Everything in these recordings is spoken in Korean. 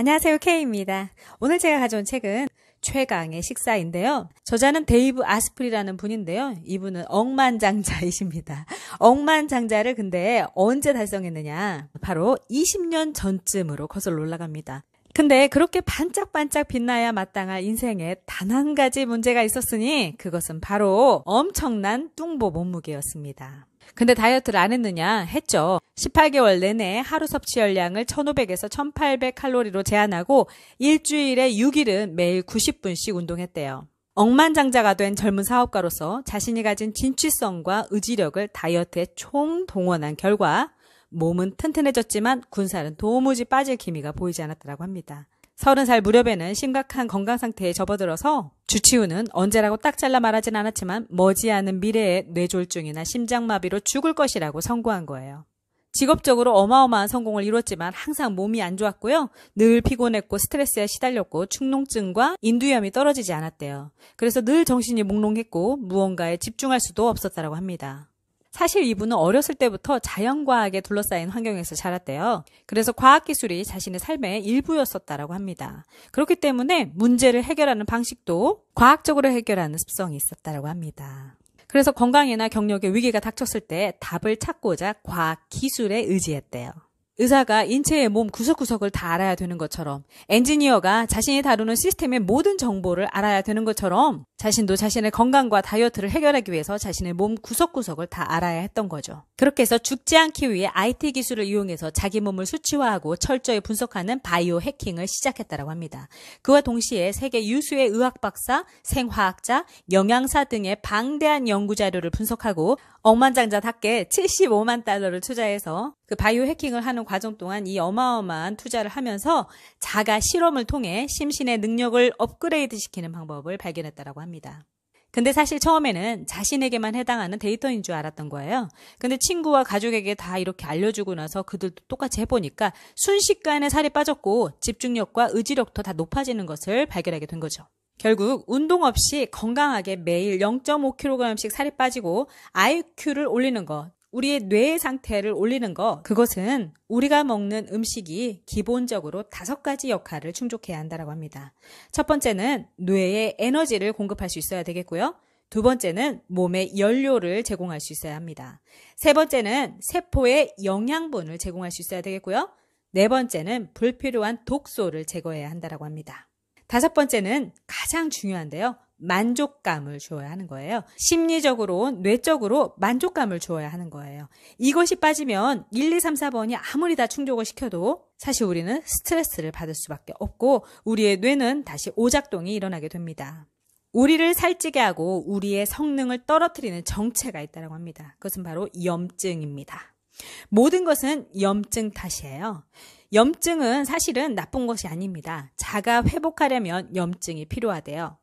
안녕하세요. K입니다. 오늘 제가 가져온 책은 최강의 식사인데요. 저자는 데이브 아스프리라는 분인데요. 이분은 억만장자이십니다. 억만장자를 근데 언제 달성했느냐? 바로 20년 전쯤으로 거슬러 올라갑니다. 근데 그렇게 반짝반짝 빛나야 마땅할 인생에 단 한 가지 문제가 있었으니 그것은 바로 엄청난 뚱보 몸무게였습니다. 근데 다이어트를 안 했느냐? 했죠. 18개월 내내 하루 섭취 열량을 1500에서 1800 칼로리로 제한하고 일주일에 6일은 매일 90분씩 운동했대요. 억만장자가 된 젊은 사업가로서 자신이 가진 진취성과 의지력을 다이어트에 총동원한 결과 몸은 튼튼해졌지만 군살은 도무지 빠질 기미가 보이지 않았다고 합니다. 서른 살 무렵에는 심각한 건강 상태에 접어들어서 주치우는 언제라고 딱 잘라 말하진 않았지만 머지않은 미래에 뇌졸중이나 심장마비로 죽을 것이라고 선고한 거예요. 직업적으로 어마어마한 성공을 이뤘지만 항상 몸이 안 좋았고요. 늘 피곤했고 스트레스에 시달렸고 축농증과 인두염이 떨어지지 않았대요. 그래서 늘 정신이 몽롱했고 무언가에 집중할 수도 없었다고 합니다. 사실 이분은 어렸을 때부터 자연과학에 둘러싸인 환경에서 자랐대요. 그래서 과학기술이 자신의 삶의 일부였었다라고 합니다. 그렇기 때문에 문제를 해결하는 방식도 과학적으로 해결하는 습성이 있었다라고 합니다. 그래서 건강이나 경력에 위기가 닥쳤을 때 답을 찾고자 과학 기술에 의지했대요. 의사가 인체의 몸 구석구석을 다 알아야 되는 것처럼 엔지니어가 자신이 다루는 시스템의 모든 정보를 알아야 되는 것처럼 자신도 자신의 건강과 다이어트를 해결하기 위해서 자신의 몸 구석구석을 다 알아야 했던 거죠. 그렇게 해서 죽지 않기 위해 IT 기술을 이용해서 자기 몸을 수치화하고 철저히 분석하는 바이오 해킹을 시작했다고 합니다. 그와 동시에 세계 유수의 의학 박사, 생화학자, 영양사 등의 방대한 연구 자료를 분석하고 억만장자답게 75만 달러를 투자해서 그 바이오 해킹을 하는 과정 동안 이 어마어마한 투자를 하면서 자가 실험을 통해 심신의 능력을 업그레이드 시키는 방법을 발견했다라고 합니다. 근데 사실 처음에는 자신에게만 해당하는 데이터인 줄 알았던 거예요. 근데 친구와 가족에게 다 이렇게 알려주고 나서 그들도 똑같이 해보니까 순식간에 살이 빠졌고 집중력과 의지력도 다 높아지는 것을 발견하게 된 거죠. 결국 운동 없이 건강하게 매일 0.5kg씩 살이 빠지고 IQ를 올리는 것, 우리의 뇌 상태를 올리는 것, 그것은 우리가 먹는 음식이 기본적으로 다섯 가지 역할을 충족해야 한다고 합니다. 첫 번째는 뇌에 에너지를 공급할 수 있어야 되겠고요. 두 번째는 몸에 연료를 제공할 수 있어야 합니다. 세 번째는 세포에 영양분을 제공할 수 있어야 되겠고요. 네 번째는 불필요한 독소를 제거해야 한다고 합니다. 다섯 번째는 가장 중요한데요. 만족감을 주어야 하는 거예요. 심리적으로, 뇌적으로 만족감을 주어야 하는 거예요. 이것이 빠지면 1, 2, 3, 4번이 아무리 다 충족을 시켜도 사실 우리는 스트레스를 받을 수밖에 없고 우리의 뇌는 다시 오작동이 일어나게 됩니다. 우리를 살찌게 하고 우리의 성능을 떨어뜨리는 정체가 있다고 합니다. 그것은 바로 염증입니다. 모든 것은 염증 탓이에요. 염증은 사실은 나쁜 것이 아닙니다. 자가 회복하려면 염증이 필요하대요.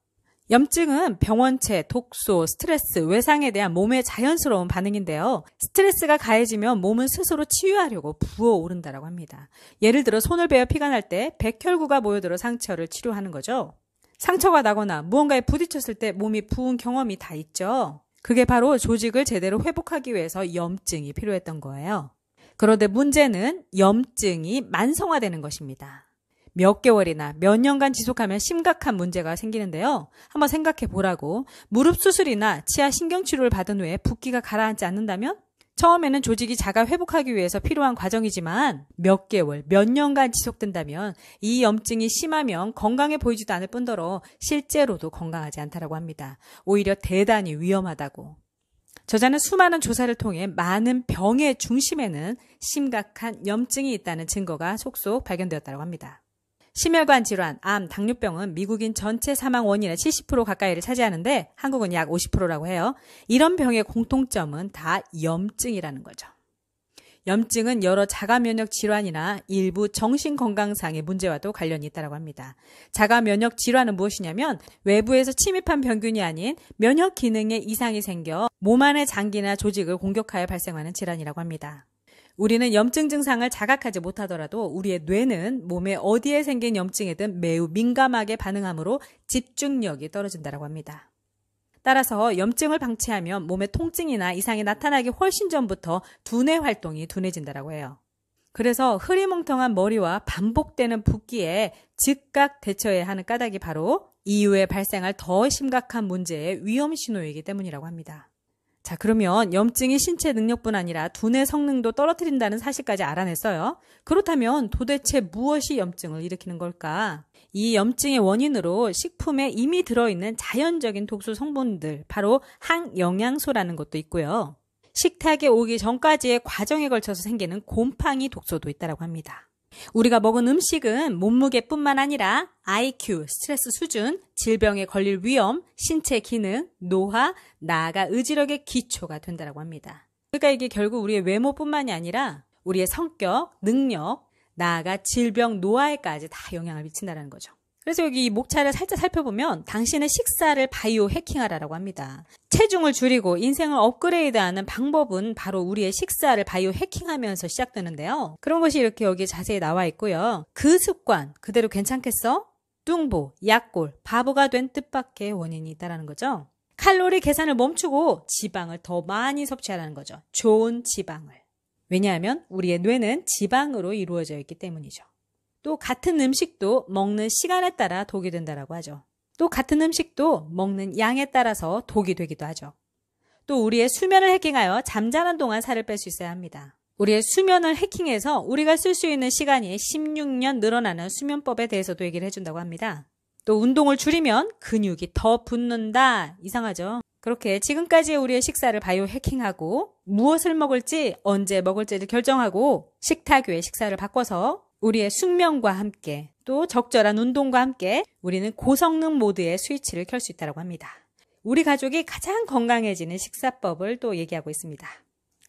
염증은 병원체, 독소, 스트레스, 외상에 대한 몸의 자연스러운 반응인데요. 스트레스가 가해지면 몸은 스스로 치유하려고 부어오른다라고 합니다. 예를 들어 손을 베어 피가 날 때 백혈구가 모여들어 상처를 치료하는 거죠. 상처가 나거나 무언가에 부딪혔을 때 몸이 부은 경험이 다 있죠. 그게 바로 조직을 제대로 회복하기 위해서 염증이 필요했던 거예요. 그런데 문제는 염증이 만성화되는 것입니다. 몇 개월이나 몇 년간 지속하면 심각한 문제가 생기는데요. 한번 생각해 보라고. 무릎 수술이나 치아 신경 치료를 받은 후에 붓기가 가라앉지 않는다면 처음에는 조직이 자가 회복하기 위해서 필요한 과정이지만 몇 개월, 몇 년간 지속된다면 이 염증이 심하면 건강해 보이지도 않을 뿐더러 실제로도 건강하지 않다라고 합니다. 오히려 대단히 위험하다고. 저자는 수많은 조사를 통해 많은 병의 중심에는 심각한 염증이 있다는 증거가 속속 발견되었다고 합니다. 심혈관 질환, 암, 당뇨병은 미국인 전체 사망 원인의 70% 가까이를 차지하는데 한국은 약 50%라고 해요. 이런 병의 공통점은 다 염증이라는 거죠. 염증은 여러 자가 면역 질환이나 일부 정신 건강상의 문제와도 관련이 있다고 합니다. 자가 면역 질환은 무엇이냐면 외부에서 침입한 병균이 아닌 면역 기능에 이상이 생겨 몸 안의 장기나 조직을 공격하여 발생하는 질환이라고 합니다. 우리는 염증 증상을 자각하지 못하더라도 우리의 뇌는 몸에 어디에 생긴 염증에든 매우 민감하게 반응하므로 집중력이 떨어진다라고 합니다. 따라서 염증을 방치하면 몸에 통증이나 이상이 나타나기 훨씬 전부터 두뇌 활동이 둔해진다라고 해요. 그래서 흐리멍텅한 머리와 반복되는 붓기에 즉각 대처해야 하는 까닭이 바로 이후에 발생할 더 심각한 문제의 위험 신호이기 때문이라고 합니다. 자, 그러면 염증이 신체 능력뿐 아니라 두뇌 성능도 떨어뜨린다는 사실까지 알아냈어요. 그렇다면 도대체 무엇이 염증을 일으키는 걸까? 이 염증의 원인으로 식품에 이미 들어있는 자연적인 독소 성분들, 바로 항영양소라는 것도 있고요. 식탁에 오기 전까지의 과정에 걸쳐서 생기는 곰팡이 독소도 있다고 합니다. 우리가 먹은 음식은 몸무게뿐만 아니라 IQ, 스트레스 수준, 질병에 걸릴 위험, 신체 기능, 노화, 나아가 의지력의 기초가 된다고 합니다. 그러니까 이게 결국 우리의 외모뿐만이 아니라 우리의 성격, 능력, 나아가 질병, 노화에까지 다 영향을 미친다는 거죠. 그래서 여기 목차를 살짝 살펴보면 당신의 식사를 바이오 해킹하라라고 합니다. 체중을 줄이고 인생을 업그레이드하는 방법은 바로 우리의 식사를 바이오 해킹하면서 시작되는데요. 그런 것이 이렇게 여기 자세히 나와 있고요. 그 습관 그대로 괜찮겠어? 뚱보, 약골, 바보가 된 뜻밖의 원인이 있다라는 거죠. 칼로리 계산을 멈추고 지방을 더 많이 섭취하라는 거죠. 좋은 지방을. 왜냐하면 우리의 뇌는 지방으로 이루어져 있기 때문이죠. 또 같은 음식도 먹는 시간에 따라 독이 된다라고 하죠. 또 같은 음식도 먹는 양에 따라서 독이 되기도 하죠. 또 우리의 수면을 해킹하여 잠자는 동안 살을 뺄 수 있어야 합니다. 우리의 수면을 해킹해서 우리가 쓸 수 있는 시간이 16년 늘어나는 수면법에 대해서도 얘기를 해준다고 합니다. 또 운동을 줄이면 근육이 더 붙는다. 이상하죠? 그렇게 지금까지의 우리의 식사를 바이오 해킹하고 무엇을 먹을지 언제 먹을지를 결정하고 식탁 위에 식사를 바꿔서 우리의 숙면과 함께 또 적절한 운동과 함께 우리는 고성능 모드의 스위치를 켤 수 있다고 합니다. 우리 가족이 가장 건강해지는 식사법을 또 얘기하고 있습니다.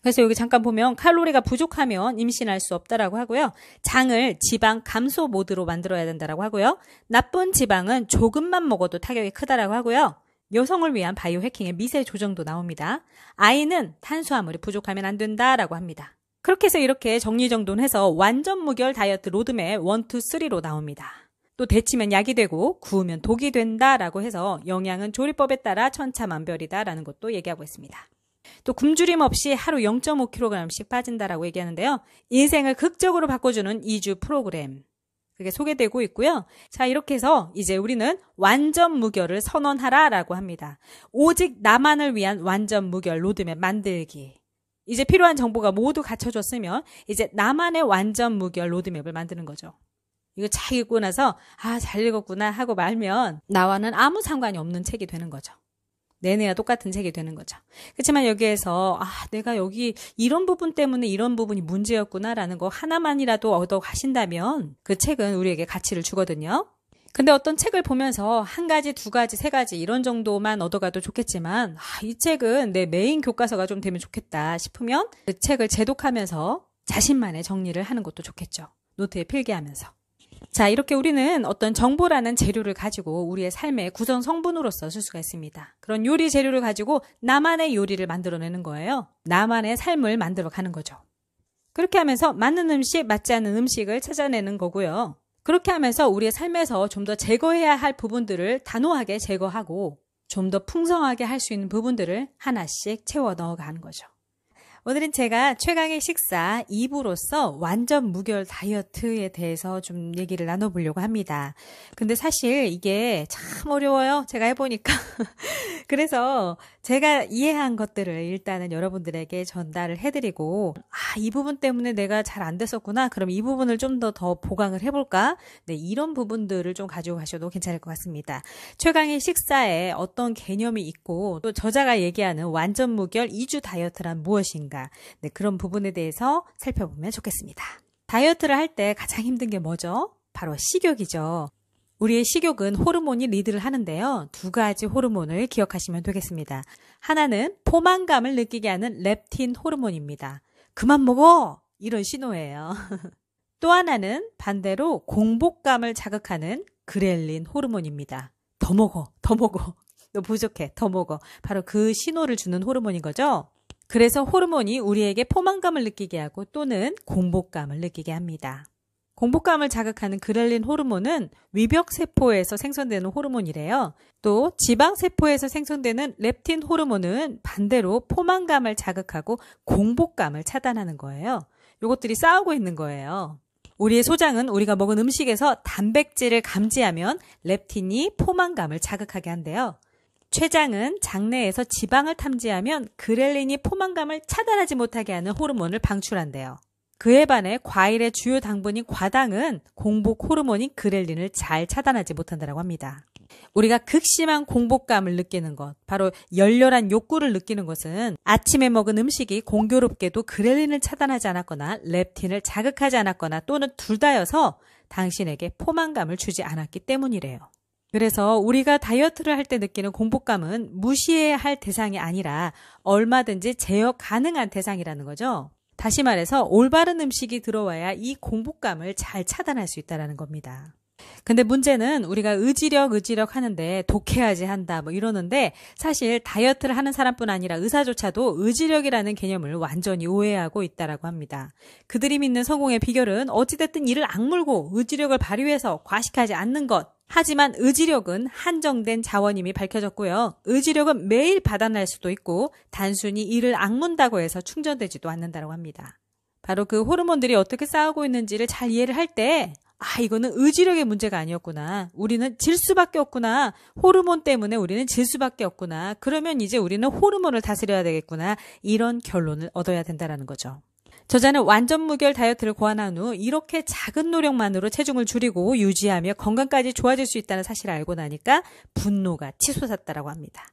그래서 여기 잠깐 보면 칼로리가 부족하면 임신할 수 없다라고 하고요. 장을 지방 감소 모드로 만들어야 된다라고 하고요. 나쁜 지방은 조금만 먹어도 타격이 크다라고 하고요. 여성을 위한 바이오 해킹의 미세 조정도 나옵니다. 아이는 탄수화물이 부족하면 안 된다라고 합니다. 그렇게 해서 이렇게 정리정돈해서 완전 무결 다이어트 로드맵 1, 2, 3로 나옵니다. 또 데치면 약이 되고 구우면 독이 된다라고 해서 영양은 조리법에 따라 천차만별이다라는 것도 얘기하고 있습니다. 또 굶주림 없이 하루 0.5kg씩 빠진다라고 얘기하는데요. 인생을 극적으로 바꿔주는 2주 프로그램. 그게 소개되고 있고요. 자, 이렇게 해서 이제 우리는 완전 무결을 선언하라라고 합니다. 오직 나만을 위한 완전 무결 로드맵 만들기. 이제 필요한 정보가 모두 갖춰졌으면 이제 나만의 완전 무결 로드맵을 만드는 거죠. 이거 잘 읽고 나서 아 잘 읽었구나 하고 말면 나와는 아무 상관이 없는 책이 되는 거죠. 내내야 똑같은 책이 되는 거죠. 그렇지만 여기에서 아 내가 여기 이런 부분 때문에 이런 부분이 문제였구나라는 거 하나만이라도 얻어 가신다면 그 책은 우리에게 가치를 주거든요. 근데 어떤 책을 보면서 한 가지, 두 가지, 세 가지 이런 정도만 얻어가도 좋겠지만 아, 이 책은 내 메인 교과서가 좀 되면 좋겠다 싶으면 그 책을 제독하면서 자신만의 정리를 하는 것도 좋겠죠. 노트에 필기하면서. 자, 이렇게 우리는 어떤 정보라는 재료를 가지고 우리의 삶의 구성 성분으로서 쓸 수가 있습니다. 그런 요리 재료를 가지고 나만의 요리를 만들어내는 거예요. 나만의 삶을 만들어 가는 거죠. 그렇게 하면서 맞는 음식, 맞지 않는 음식을 찾아내는 거고요. 그렇게 하면서 우리의 삶에서 좀 더 제거해야 할 부분들을 단호하게 제거하고 좀 더 풍성하게 할 수 있는 부분들을 하나씩 채워 넣어가는 거죠. 오늘은 제가 최강의 식사 2부로서 완전 무결 다이어트에 대해서 좀 얘기를 나눠보려고 합니다. 근데 사실 이게 참 어려워요. 제가 해보니까. 그래서 제가 이해한 것들을 일단은 여러분들에게 전달을 해드리고, 아, 이 부분 때문에 내가 잘 안 됐었구나. 그럼 이 부분을 좀 더더 더 보강을 해볼까? 네, 이런 부분들을 좀 가지고 가셔도 괜찮을 것 같습니다. 최강의 식사에 어떤 개념이 있고, 또 저자가 얘기하는 완전 무결 2주 다이어트란 무엇인가? 네, 그런 부분에 대해서 살펴보면 좋겠습니다. 다이어트를 할 때 가장 힘든 게 뭐죠? 바로 식욕이죠. 우리의 식욕은 호르몬이 리드를 하는데요. 두 가지 호르몬을 기억하시면 되겠습니다. 하나는 포만감을 느끼게 하는 렙틴 호르몬입니다. 그만 먹어! 이런 신호예요. 또 하나는 반대로 공복감을 자극하는 그렐린 호르몬입니다. 더 먹어, 더 먹어. 너 부족해, 더 먹어. 바로 그 신호를 주는 호르몬인 거죠. 그래서 호르몬이 우리에게 포만감을 느끼게 하고 또는 공복감을 느끼게 합니다. 공복감을 자극하는 그렐린 호르몬은 위벽세포에서 생성되는 호르몬이래요. 또 지방세포에서 생성되는 렙틴 호르몬은 반대로 포만감을 자극하고 공복감을 차단하는 거예요. 요것들이 싸우고 있는 거예요. 우리의 소장은 우리가 먹은 음식에서 단백질을 감지하면 렙틴이 포만감을 자극하게 한대요. 췌장은 장내에서 지방을 탐지하면 그렐린이 포만감을 차단하지 못하게 하는 호르몬을 방출한대요. 그에 반해 과일의 주요 당분인 과당은 공복 호르몬인 그렐린을 잘 차단하지 못한다고 라 합니다. 우리가 극심한 공복감을 느끼는 것, 바로 열렬한 욕구를 느끼는 것은 아침에 먹은 음식이 공교롭게도 그렐린을 차단하지 않았거나 렙틴을 자극하지 않았거나 또는 둘 다여서 당신에게 포만감을 주지 않았기 때문이래요. 그래서 우리가 다이어트를 할 때 느끼는 공복감은 무시해야 할 대상이 아니라 얼마든지 제어 가능한 대상이라는 거죠. 다시 말해서 올바른 음식이 들어와야 이 공복감을 잘 차단할 수 있다라는 겁니다. 근데 문제는 우리가 의지력 의지력 하는데 독해야지 한다 뭐 이러는데 사실 다이어트를 하는 사람뿐 아니라 의사조차도 의지력이라는 개념을 완전히 오해하고 있다라고 합니다. 그들이 믿는 성공의 비결은 어찌됐든 이를 악물고 의지력을 발휘해서 과식하지 않는 것 하지만 의지력은 한정된 자원임이 밝혀졌고요. 의지력은 매일 받아날 수도 있고 단순히 이를 악문다고 해서 충전되지도 않는다고 합니다. 바로 그 호르몬들이 어떻게 싸우고 있는지를 잘 이해를 할 때 아, 이거는 의지력의 문제가 아니었구나. 우리는 질 수밖에 없구나. 호르몬 때문에 우리는 질 수밖에 없구나. 그러면 이제 우리는 호르몬을 다스려야 되겠구나. 이런 결론을 얻어야 된다라는 거죠. 저자는 완전 무결 다이어트를 고안한 후 이렇게 작은 노력만으로 체중을 줄이고 유지하며 건강까지 좋아질 수 있다는 사실을 알고 나니까 분노가 치솟았다라고 합니다.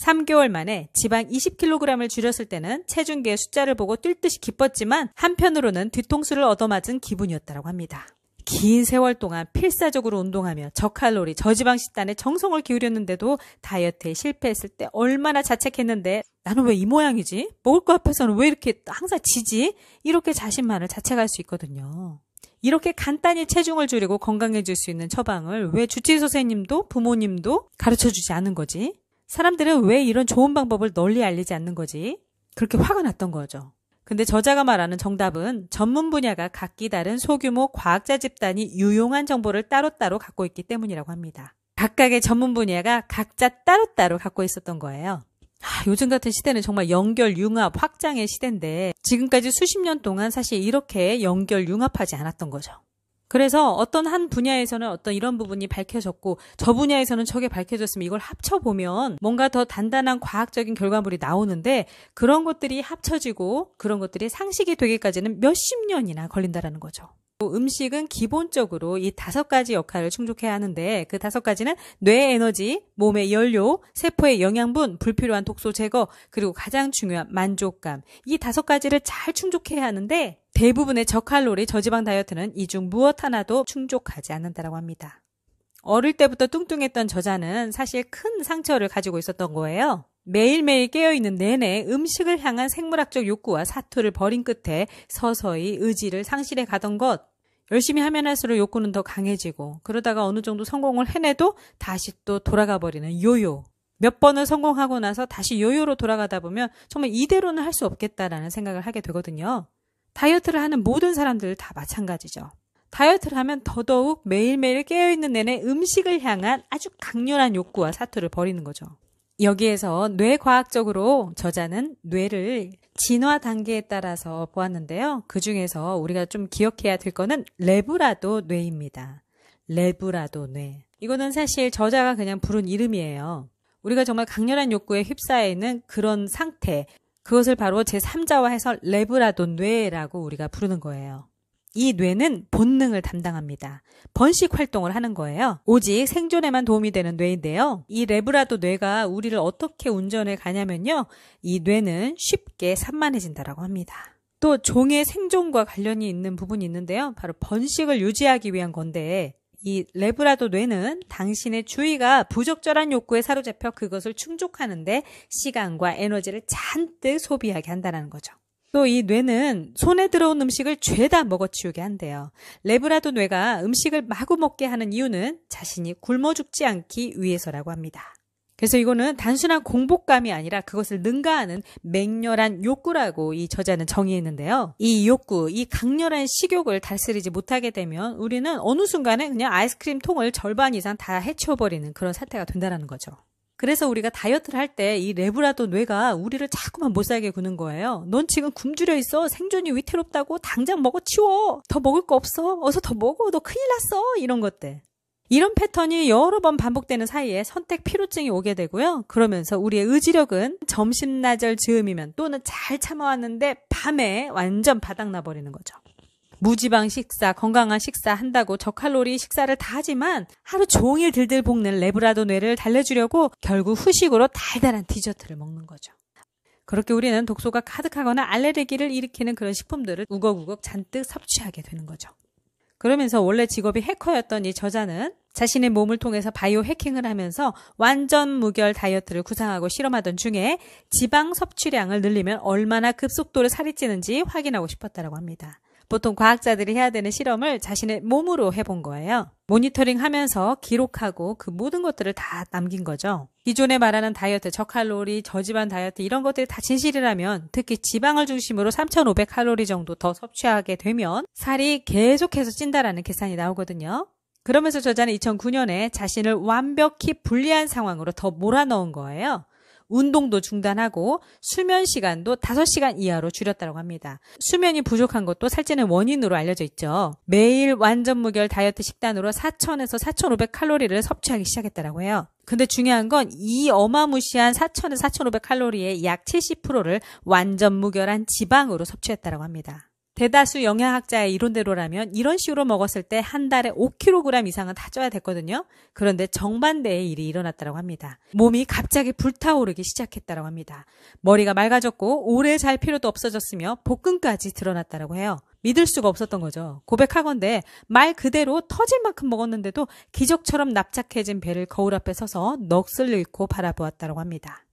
3개월 만에 지방 20kg을 줄였을 때는 체중계의 숫자를 보고 뛸 듯이 기뻤지만 한편으로는 뒤통수를 얻어맞은 기분이었다고 라 합니다. 긴 세월 동안 필사적으로 운동하며 저칼로리 저지방 식단에 정성을 기울였는데도 다이어트에 실패했을 때 얼마나 자책했는데 나는 왜 이 모양이지? 먹을 거 앞에서는 왜 이렇게 항상 지지? 이렇게 자신만을 자책할 수 있거든요. 이렇게 간단히 체중을 줄이고 건강해질 수 있는 처방을 왜 주치의 선생님도 부모님도 가르쳐 주지 않은 거지? 사람들은 왜 이런 좋은 방법을 널리 알리지 않는 거지? 그렇게 화가 났던 거죠. 근데 저자가 말하는 정답은 전문 분야가 각기 다른 소규모 과학자 집단이 유용한 정보를 따로따로 갖고 있기 때문이라고 합니다. 각각의 전문 분야가 각자 따로따로 갖고 있었던 거예요. 아, 요즘 같은 시대는 정말 연결, 융합, 확장의 시대인데 지금까지 수십 년 동안 사실 이렇게 연결, 융합하지 않았던 거죠. 그래서 어떤 한 분야에서는 어떤 이런 부분이 밝혀졌고 저 분야에서는 저게 밝혀졌으면 이걸 합쳐보면 뭔가 더 단단한 과학적인 결과물이 나오는데 그런 것들이 합쳐지고 그런 것들이 상식이 되기까지는 몇십 년이나 걸린다라는 거죠. 음식은 기본적으로 이 다섯 가지 역할을 충족해야 하는데 그 다섯 가지는 뇌의 에너지, 몸의 연료, 세포의 영양분, 불필요한 독소 제거, 그리고 가장 중요한 만족감. 이 다섯 가지를 잘 충족해야 하는데 대부분의 저칼로리 저지방 다이어트는 이 중 무엇 하나도 충족하지 않는다라고 합니다. 어릴 때부터 뚱뚱했던 저자는 사실 큰 상처를 가지고 있었던 거예요. 매일매일 깨어있는 내내 음식을 향한 생물학적 욕구와 사투를 벌인 끝에 서서히 의지를 상실해 가던 것, 열심히 하면 할수록 욕구는 더 강해지고 그러다가 어느 정도 성공을 해내도 다시 또 돌아가 버리는 요요. 몇 번을 성공하고 나서 다시 요요로 돌아가다 보면 정말 이대로는 할 수 없겠다라는 생각을 하게 되거든요. 다이어트를 하는 모든 사람들 다 마찬가지죠. 다이어트를 하면 더더욱 매일매일 깨어있는 내내 음식을 향한 아주 강렬한 욕구와 사투를 벌이는 거죠. 여기에서 뇌과학적으로 저자는 뇌를 진화 단계에 따라서 보았는데요. 그 중에서 우리가 좀 기억해야 될 거는 레브라도 뇌입니다. 레브라도 뇌. 이거는 사실 저자가 그냥 부른 이름이에요. 우리가 정말 강렬한 욕구에 휩싸여 있는 그런 상태. 그것을 바로 제3자화해서 레브라도 뇌라고 우리가 부르는 거예요. 이 뇌는 본능을 담당합니다. 번식 활동을 하는 거예요. 오직 생존에만 도움이 되는 뇌인데요. 이 레브라도 뇌가 우리를 어떻게 운전해 가냐면요. 이 뇌는 쉽게 산만해진다라고 합니다. 또 종의 생존과 관련이 있는 부분이 있는데요. 바로 번식을 유지하기 위한 건데 이 레브라도 뇌는 당신의 주의가 부적절한 욕구에 사로잡혀 그것을 충족하는데 시간과 에너지를 잔뜩 소비하게 한다는 거죠. 또이 뇌는 손에 들어온 음식을 죄다 먹어치우게 한대요. 레브라도 뇌가 음식을 마구 먹게 하는 이유는 자신이 굶어 죽지 않기 위해서라고 합니다. 그래서 이거는 단순한 공복감이 아니라 그것을 능가하는 맹렬한 욕구라고 이 저자는 정의했는데요. 이 욕구, 이 강렬한 식욕을 다스리지 못하게 되면 우리는 어느 순간에 그냥 아이스크림 통을 절반 이상 다 해치워버리는 그런 사태가 된다는 거죠. 그래서 우리가 다이어트를 할 때 이 레브라도 뇌가 우리를 자꾸만 못 살게 구는 거예요. 넌 지금 굶주려 있어. 생존이 위태롭다고 당장 먹어 치워. 더 먹을 거 없어. 어서 더 먹어. 너 큰일 났어. 이런 것들. 이런 패턴이 여러 번 반복되는 사이에 선택 피로증이 오게 되고요. 그러면서 우리의 의지력은 점심나절 즈음이면 또는 잘 참아왔는데 밤에 완전 바닥나버리는 거죠. 무지방 식사, 건강한 식사 한다고 저칼로리 식사를 다 하지만 하루 종일 들들 볶는 레브라도 뇌를 달래주려고 결국 후식으로 달달한 디저트를 먹는 거죠. 그렇게 우리는 독소가 가득하거나 알레르기를 일으키는 그런 식품들을 우걱우걱 잔뜩 섭취하게 되는 거죠. 그러면서 원래 직업이 해커였던 이 저자는 자신의 몸을 통해서 바이오 해킹을 하면서 완전 무결 다이어트를 구상하고 실험하던 중에 지방 섭취량을 늘리면 얼마나 급속도로 살이 찌는지 확인하고 싶었다라고 합니다. 보통 과학자들이 해야 되는 실험을 자신의 몸으로 해본 거예요. 모니터링 하면서 기록하고 그 모든 것들을 다 남긴 거죠. 기존에 말하는 다이어트, 저칼로리, 저지방 다이어트 이런 것들이 다 진실이라면 특히 지방을 중심으로 3,500칼로리 정도 더 섭취하게 되면 살이 계속해서 찐다라는 계산이 나오거든요. 그러면서 저자는 2009년에 자신을 완벽히 불리한 상황으로 더 몰아넣은 거예요. 운동도 중단하고 수면 시간도 5시간 이하로 줄였다고 합니다. 수면이 부족한 것도 살찌는 원인으로 알려져 있죠. 매일 완전 무결 다이어트 식단으로 4,000에서 4,500 칼로리를 섭취하기 시작했다고 해요. 근데 중요한 건 이 어마무시한 4,000에서 4,500 칼로리의 약 70%를 완전 무결한 지방으로 섭취했다고 합니다. 대다수 영양학자의 이론대로라면 이런 식으로 먹었을 때 한 달에 5kg 이상은 다쪄야 됐거든요. 그런데 정반대의 일이 일어났다고 합니다. 몸이 갑자기 불타오르기 시작했다고 합니다. 머리가 맑아졌고 오래 잘 필요도 없어졌으며 복근까지 드러났다고 해요. 믿을 수가 없었던 거죠. 고백하건대 말 그대로 터질 만큼 먹었는데도 기적처럼 납작해진 배를 거울 앞에 서서 넋을 잃고 바라보았다고 합니다.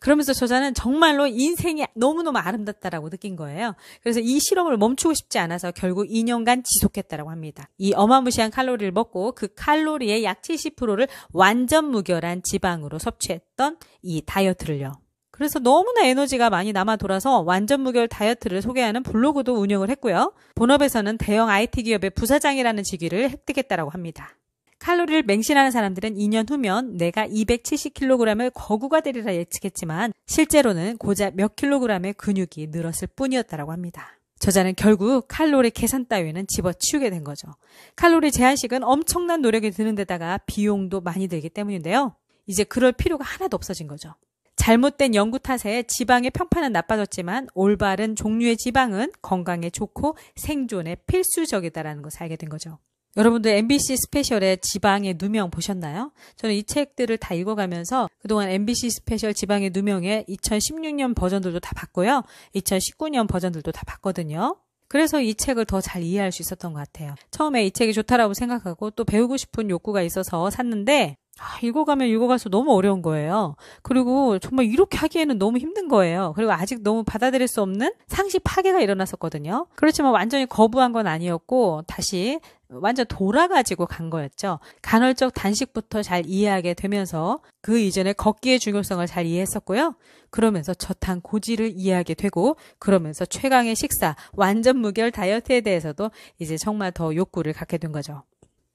그러면서 저자는 정말로 인생이 너무너무 아름답다라고 느낀 거예요. 그래서 이 실험을 멈추고 싶지 않아서 결국 2년간 지속했다라고 합니다. 이 어마무시한 칼로리를 먹고 그 칼로리의 약 70%를 완전 무결한 지방으로 섭취했던 이 다이어트를요. 그래서 너무나 에너지가 많이 남아 돌아서 완전 무결 다이어트를 소개하는 블로그도 운영을 했고요. 본업에서는 대형 IT 기업의 부사장이라는 직위를 획득했다라고 합니다. 칼로리를 맹신하는 사람들은 2년 후면 내가 270kg을 거구가 되리라 예측했지만 실제로는 고작 몇 킬로그램의 근육이 늘었을 뿐이었다라고 합니다. 저자는 결국 칼로리 계산 따위는 집어치우게 된 거죠. 칼로리 제한식은 엄청난 노력이 드는 데다가 비용도 많이 들기 때문인데요. 이제 그럴 필요가 하나도 없어진 거죠. 잘못된 연구 탓에 지방의 평판은 나빠졌지만 올바른 종류의 지방은 건강에 좋고 생존에 필수적이다라는 것을 알게 된 거죠. 여러분들 MBC 스페셜의 지방의 누명 보셨나요? 저는 이 책들을 다 읽어가면서 그동안 MBC 스페셜 지방의 누명의 2016년 버전들도 다 봤고요. 2019년 버전들도 다 봤거든요. 그래서 이 책을 더 잘 이해할 수 있었던 것 같아요. 처음에 이 책이 좋다라고 생각하고 또 배우고 싶은 욕구가 있어서 샀는데 아, 읽어가면 읽어가서 너무 어려운 거예요. 그리고 정말 이렇게 하기에는 너무 힘든 거예요. 그리고 아직 너무 받아들일 수 없는 상식 파괴가 일어났었거든요. 그렇지만 완전히 거부한 건 아니었고 다시 완전 돌아가지고 간 거였죠. 간헐적 단식부터 잘 이해하게 되면서 그 이전에 걷기의 중요성을 잘 이해했었고요. 그러면서 저탄 고지를 이해하게 되고 그러면서 최강의 식사, 완전 무결 다이어트에 대해서도 이제 정말 더 욕구를 갖게 된 거죠.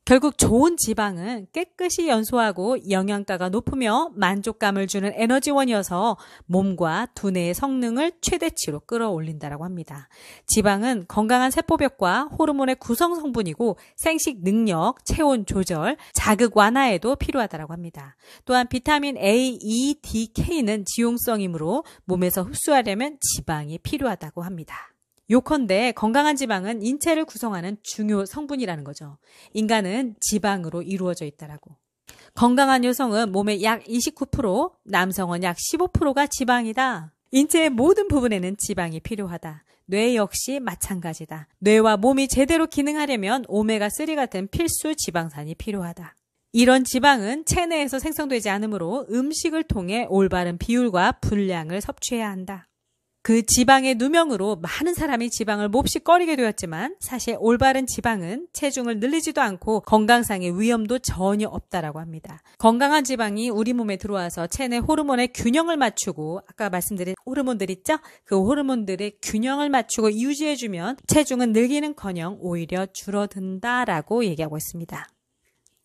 결국 좋은 지방은 깨끗이 연소하고 영양가가 높으며 만족감을 주는 에너지원이어서 몸과 두뇌의 성능을 최대치로 끌어올린다라고 합니다. 지방은 건강한 세포벽과 호르몬의 구성 성분이고 생식 능력, 체온 조절, 자극 완화에도 필요하다라고 합니다. 또한 비타민 A, E, D, K는 지용성이므로 몸에서 흡수하려면 지방이 필요하다고 합니다. 요컨대 건강한 지방은 인체를 구성하는 중요 성분이라는 거죠. 인간은 지방으로 이루어져 있다라고. 건강한 여성은 몸의 약 29%, 남성은 약 15%가 지방이다. 인체의 모든 부분에는 지방이 필요하다. 뇌 역시 마찬가지다. 뇌와 몸이 제대로 기능하려면 오메가3 같은 필수 지방산이 필요하다. 이런 지방은 체내에서 생성되지 않으므로 음식을 통해 올바른 비율과 분량을 섭취해야 한다. 그 지방의 누명으로 많은 사람이 지방을 몹시 꺼리게 되었지만 사실 올바른 지방은 체중을 늘리지도 않고 건강상의 위험도 전혀 없다라고 합니다. 건강한 지방이 우리 몸에 들어와서 체내 호르몬의 균형을 맞추고 아까 말씀드린 호르몬들 있죠? 그 호르몬들의 균형을 맞추고 유지해주면 체중은 늘기는커녕 오히려 줄어든다라고 얘기하고 있습니다.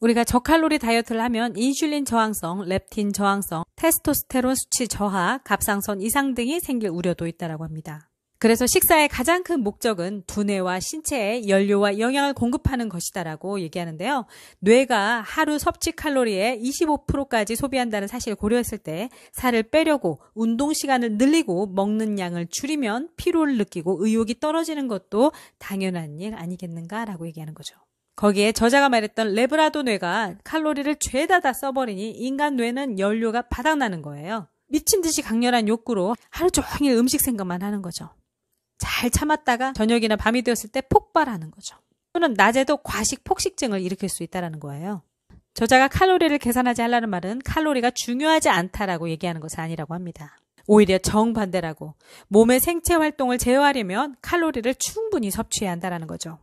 우리가 저칼로리 다이어트를 하면 인슐린 저항성, 렙틴 저항성, 테스토스테론 수치 저하, 갑상선 이상 등이 생길 우려도 있다고 합니다. 그래서 식사의 가장 큰 목적은 두뇌와 신체에 연료와 영양을 공급하는 것이다라고 얘기하는데요. 뇌가 하루 섭취 칼로리의 25%까지 소비한다는 사실을 고려했을 때 살을 빼려고 운동 시간을 늘리고 먹는 양을 줄이면 피로를 느끼고 의욕이 떨어지는 것도 당연한 일 아니겠는가라고 얘기하는 거죠. 거기에 저자가 말했던 레브라도 뇌가 칼로리를 죄다 다 써버리니 인간 뇌는 연료가 바닥나는 거예요. 미친 듯이 강렬한 욕구로 하루 종일 음식 생각만 하는 거죠. 잘 참았다가 저녁이나 밤이 되었을 때 폭발하는 거죠. 또는 낮에도 과식 폭식증을 일으킬 수 있다는 거예요. 저자가 칼로리를 계산하지 하라는 말은 칼로리가 중요하지 않다라고 얘기하는 것은 아니라고 합니다. 오히려 정반대라고 몸의 생체 활동을 제어하려면 칼로리를 충분히 섭취해야 한다는 거죠.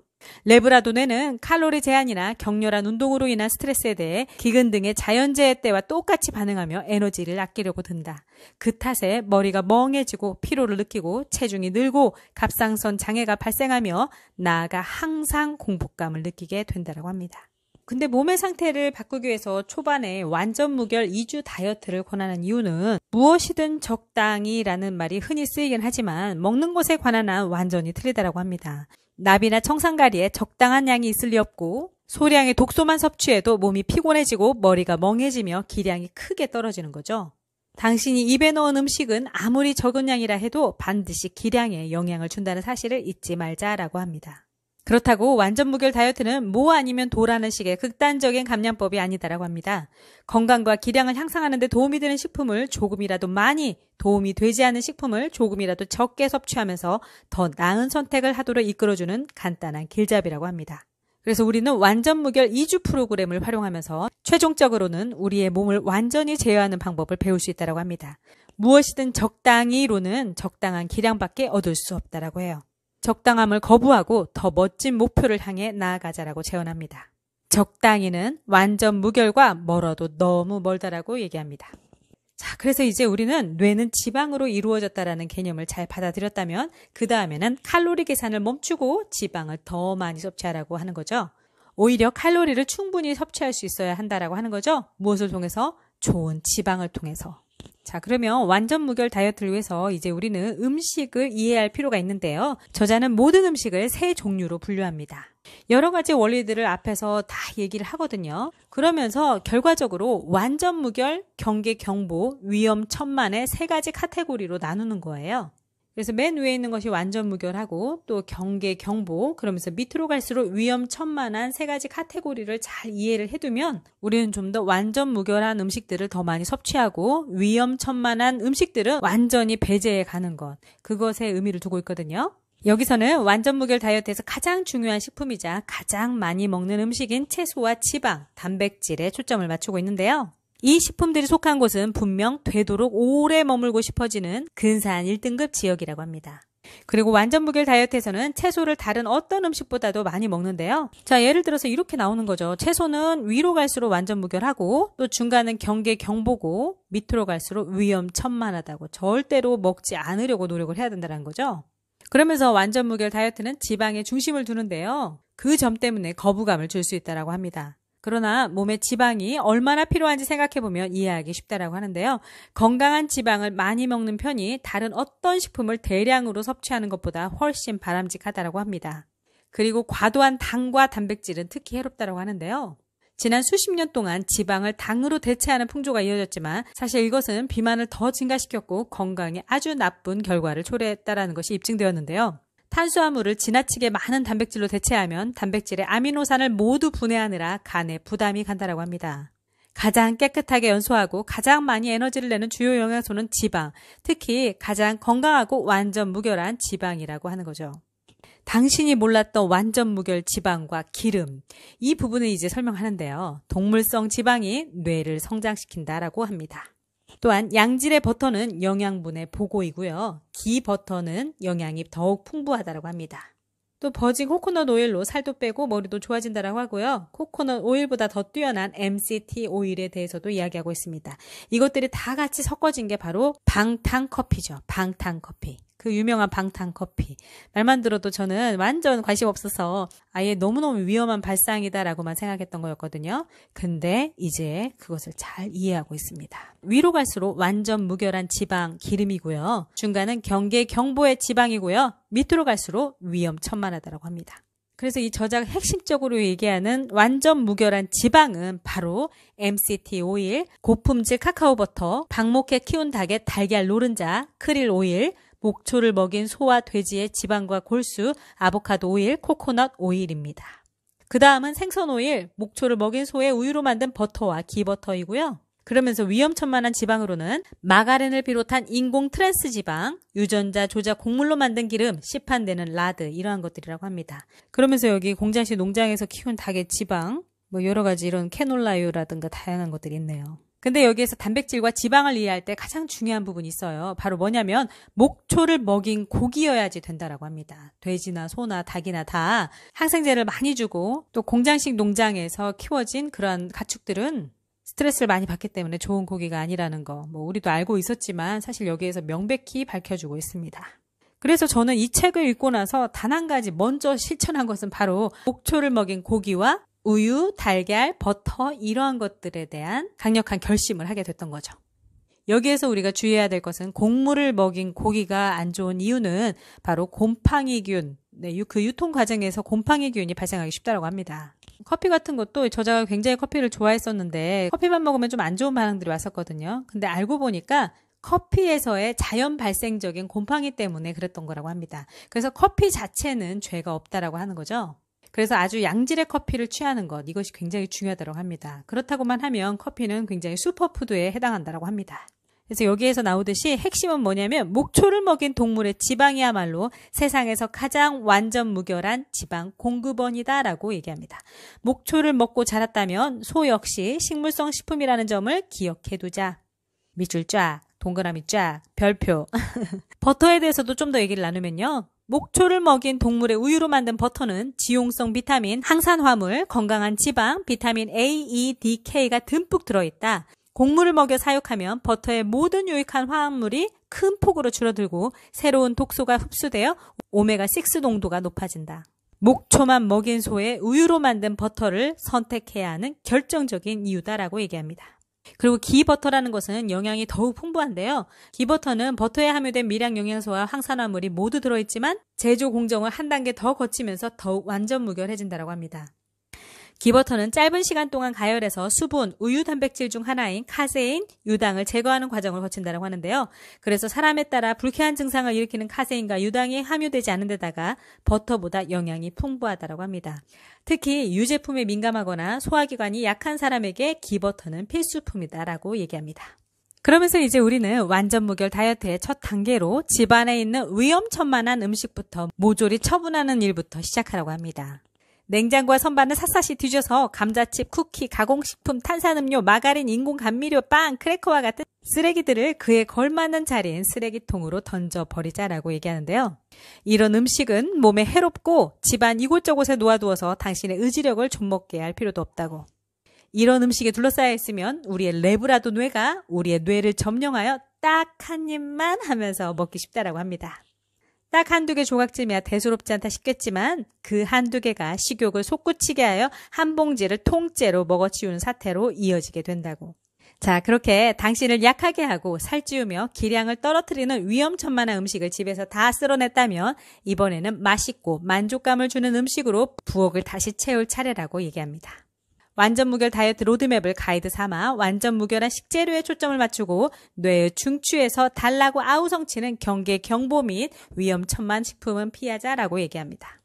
레브라도네는 칼로리 제한이나 격렬한 운동으로 인한 스트레스에 대해 기근 등의 자연재해 때와 똑같이 반응하며 에너지를 아끼려고 든다. 그 탓에 머리가 멍해지고 피로를 느끼고 체중이 늘고 갑상선 장애가 발생하며 나아가 항상 공복감을 느끼게 된다라고 합니다. 근데 몸의 상태를 바꾸기 위해서 초반에 완전 무결 2주 다이어트를 권하는 이유는 무엇이든 적당히라는 말이 흔히 쓰이긴 하지만 먹는 것에 관한 한 완전히 틀리다라고 합니다. 나비나 청산가리에 적당한 양이 있을 리 없고 소량의 독소만 섭취해도 몸이 피곤해지고 머리가 멍해지며 기량이 크게 떨어지는 거죠. 당신이 입에 넣은 음식은 아무리 적은 양이라 해도 반드시 기량에 영향을 준다는 사실을 잊지 말자라고 합니다. 그렇다고 완전 무결 다이어트는 뭐 아니면 도라는 식의 극단적인 감량법이 아니다라고 합니다. 건강과 기량을 향상하는 데 도움이 되는 식품을 조금이라도 많이, 도움이 되지 않은 식품을 조금이라도 적게 섭취하면서 더 나은 선택을 하도록 이끌어주는 간단한 길잡이라고 합니다. 그래서 우리는 완전 무결 2주 프로그램을 활용하면서 최종적으로는 우리의 몸을 완전히 제어하는 방법을 배울 수 있다고 합니다. 무엇이든 적당히로는 적당한 기량밖에 얻을 수 없다라고 해요. 적당함을 거부하고 더 멋진 목표를 향해 나아가자라고 제언합니다. 적당히는 완전 무결과 멀어도 너무 멀다라고 얘기합니다. 자, 그래서 이제 우리는 뇌는 지방으로 이루어졌다라는 개념을 잘 받아들였다면 그 다음에는 칼로리 계산을 멈추고 지방을 더 많이 섭취하라고 하는 거죠. 오히려 칼로리를 충분히 섭취할 수 있어야 한다라고 하는 거죠. 무엇을 통해서? 좋은 지방을 통해서. 자, 그러면 완전 무결 다이어트를 위해서 이제 우리는 음식을 이해할 필요가 있는데요. 저자는 모든 음식을 세 종류로 분류합니다. 여러 가지 원리들을 앞에서 다 얘기를 하거든요. 그러면서 결과적으로 완전 무결, 경계 경보, 위험 천만의 세 가지 카테고리로 나누는 거예요. 그래서 맨 위에 있는 것이 완전 무결하고 또 경계, 경보 그러면서 밑으로 갈수록 위험천만한 세 가지 카테고리를 잘 이해를 해두면 우리는 좀 더 완전 무결한 음식들을 더 많이 섭취하고 위험천만한 음식들은 완전히 배제해 가는 것 그것에 의미를 두고 있거든요. 여기서는 완전 무결 다이어트에서 가장 중요한 식품이자 가장 많이 먹는 음식인 채소와 지방, 단백질에 초점을 맞추고 있는데요. 이 식품들이 속한 곳은 분명 되도록 오래 머물고 싶어지는 근사한 1등급 지역이라고 합니다. 그리고 완전 무결 다이어트에서는 채소를 다른 어떤 음식보다도 많이 먹는데요. 자, 예를 들어서 이렇게 나오는 거죠. 채소는 위로 갈수록 완전 무결하고 또 중간은 경계 경보고 밑으로 갈수록 위험천만하다고 절대로 먹지 않으려고 노력을 해야 된다는 거죠. 그러면서 완전 무결 다이어트는 지방에 중심을 두는데요. 그 점 때문에 거부감을 줄 수 있다라고 합니다. 그러나 몸에 지방이 얼마나 필요한지 생각해보면 이해하기 쉽다라고 하는데요. 건강한 지방을 많이 먹는 편이 다른 어떤 식품을 대량으로 섭취하는 것보다 훨씬 바람직하다라고 합니다. 그리고 과도한 당과 단백질은 특히 해롭다라고 하는데요. 지난 수십 년 동안 지방을 당으로 대체하는 풍조가 이어졌지만 사실 이것은 비만을 더 증가시켰고 건강에 아주 나쁜 결과를 초래했다라는 것이 입증되었는데요. 탄수화물을 지나치게 많은 단백질로 대체하면 단백질의 아미노산을 모두 분해하느라 간에 부담이 간다라고 합니다. 가장 깨끗하게 연소하고 가장 많이 에너지를 내는 주요 영양소는 지방, 특히 가장 건강하고 완전 무결한 지방이라고 하는 거죠. 당신이 몰랐던 완전 무결 지방과 기름, 이 부분을 이제 설명하는데요. 동물성 지방이 뇌를 성장시킨다라고 합니다. 또한 양질의 버터는 영양분의 보고이고요. 기 버터는 영양이 더욱 풍부하다고 합니다. 또 버진 코코넛 오일로 살도 빼고 머리도 좋아진다라고 하고요. 코코넛 오일보다 더 뛰어난 MCT 오일에 대해서도 이야기하고 있습니다. 이것들이 다 같이 섞어진 게 바로 방탄 커피죠. 방탄 커피. 그 유명한 방탄 커피. 말만 들어도 저는 완전 관심 없어서 아예 너무너무 위험한 발상이다라고만 생각했던 거였거든요. 근데 이제 그것을 잘 이해하고 있습니다. 위로 갈수록 완전 무결한 지방 기름이고요. 중간은 경계 경보의 지방이고요. 밑으로 갈수록 위험천만하다라고 합니다. 그래서 이 저자가 핵심적으로 얘기하는 완전 무결한 지방은 바로 MCT 오일, 고품질 카카오 버터, 방목해 키운 닭의 달걀 노른자, 크릴 오일, 목초를 먹인 소와 돼지의 지방과 골수, 아보카도 오일, 코코넛 오일입니다. 그 다음은 생선 오일, 목초를 먹인 소의 우유로 만든 버터와 기버터이고요. 그러면서 위험천만한 지방으로는 마가렌을 비롯한 인공 트랜스 지방, 유전자 조작 곡물로 만든 기름, 시판되는 라드 이러한 것들이라고 합니다. 그러면서 여기 공장시 농장에서 키운 닭의 지방, 뭐 여러 가지 이런 캐놀라유라든가 다양한 것들이 있네요. 근데 여기에서 단백질과 지방을 이해할 때 가장 중요한 부분이 있어요. 바로 뭐냐면 목초를 먹인 고기여야지 된다라고 합니다. 돼지나 소나 닭이나 다 항생제를 많이 주고 또 공장식 농장에서 키워진 그런 가축들은 스트레스를 많이 받기 때문에 좋은 고기가 아니라는 거, 뭐 우리도 알고 있었지만 사실 여기에서 명백히 밝혀주고 있습니다. 그래서 저는 이 책을 읽고 나서 단 한 가지 먼저 실천한 것은 바로 목초를 먹인 고기와 우유, 달걀, 버터 이러한 것들에 대한 강력한 결심을 하게 됐던 거죠. 여기에서 우리가 주의해야 될 것은 곡물을 먹인 고기가 안 좋은 이유는 바로 곰팡이균, 네, 그 유통 과정에서 곰팡이균이 발생하기 쉽다고 합니다. 커피 같은 것도 저자가 굉장히 커피를 좋아했었는데 커피만 먹으면 좀 안 좋은 반응들이 왔었거든요. 근데 알고 보니까 커피에서의 자연 발생적인 곰팡이 때문에 그랬던 거라고 합니다. 그래서 커피 자체는 죄가 없다라고 하는 거죠. 그래서 아주 양질의 커피를 취하는 것 이것이 굉장히 중요하다고 합니다. 그렇다고만 하면 커피는 굉장히 슈퍼푸드에 해당한다라고 합니다. 그래서 여기에서 나오듯이 핵심은 뭐냐면 목초를 먹인 동물의 지방이야말로 세상에서 가장 완전 무결한 지방 공급원이다라고 얘기합니다. 목초를 먹고 자랐다면 소 역시 식물성 식품이라는 점을 기억해두자. 밑줄 쫙, 동그라미 쫙, 별표. 버터에 대해서도 좀 더 얘기를 나누면요. 목초를 먹인 동물의 우유로 만든 버터는 지용성 비타민, 항산화물, 건강한 지방, 비타민 A, E, D, K가 듬뿍 들어있다. 곡물을 먹여 사육하면 버터의 모든 유익한 화합물이 큰 폭으로 줄어들고 새로운 독소가 흡수되어 오메가6 농도가 높아진다. 목초만 먹인 소의 우유로 만든 버터를 선택해야 하는 결정적인 이유다라고 얘기합니다. 그리고 기버터라는 것은 영양이 더욱 풍부한데요. 기버터는 버터에 함유된 미량 영양소와 항산화물이 모두 들어있지만 제조 공정을 한 단계 더 거치면서 더욱 완전 무결해진다고 합니다. 기버터는 짧은 시간 동안 가열해서 수분, 우유 단백질 중 하나인 카세인, 유당을 제거하는 과정을 거친다고 하는데요. 그래서 사람에 따라 불쾌한 증상을 일으키는 카세인과 유당이 함유되지 않은 데다가 버터보다 영양이 풍부하다고 합니다. 특히 유제품에 민감하거나 소화기관이 약한 사람에게 기버터는 필수품이다라고 얘기합니다. 그러면서 이제 우리는 완전 무결 다이어트의 첫 단계로 집안에 있는 위험천만한 음식부터 모조리 처분하는 일부터 시작하라고 합니다. 냉장고와 선반을 샅샅이 뒤져서 감자칩, 쿠키, 가공식품, 탄산음료, 마가린, 인공감미료, 빵, 크래커와 같은 쓰레기들을 그에 걸맞는 자리인 쓰레기통으로 던져 버리자라고 얘기하는데요. 이런 음식은 몸에 해롭고 집안 이곳저곳에 놓아두어서 당신의 의지력을 좀먹게 할 필요도 없다고. 이런 음식에 둘러싸여 있으면 우리의 레브라도 뇌가 우리의 뇌를 점령하여 딱 한 입만 하면서 먹기 쉽다라고 합니다. 딱 한두 개 조각쯤이야 대수롭지 않다 싶겠지만 그 한두 개가 식욕을 솟구치게 하여 한 봉지를 통째로 먹어치우는 사태로 이어지게 된다고. 자, 그렇게 당신을 약하게 하고 살찌우며 기량을 떨어뜨리는 위험천만한 음식을 집에서 다 쓸어냈다면 이번에는 맛있고 만족감을 주는 음식으로 부엌을 다시 채울 차례라고 얘기합니다. 완전 무결 다이어트 로드맵을 가이드 삼아 완전 무결한 식재료에 초점을 맞추고 뇌의 중추에서 달라고 아우 성치는 경계 경보 및 위험천만 식품은 피하자라고 얘기합니다.